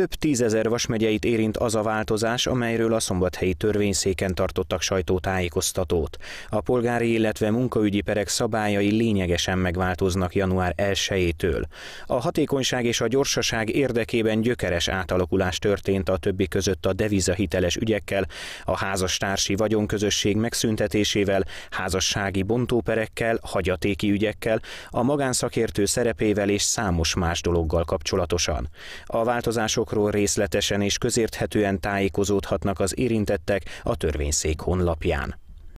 Több tízezer vasmegyeit érint az a változás, amelyről a szombathelyi törvényszéken tartottak sajtótájékoztatót. A polgári, illetve munkaügyi perek szabályai lényegesen megváltoznak január 1-től. A hatékonyság és a gyorsaság érdekében gyökeres átalakulás történt a többi között a devizahiteles ügyekkel, a házastársi vagyonközösség megszüntetésével, házassági bontóperekkel, hagyatéki ügyekkel, a magánszakértő szerepével és számos más dologgal kapcsolatosan. A változások jogokról részletesen és közérthetően tájékozódhatnak az érintettek a törvényszék honlapján.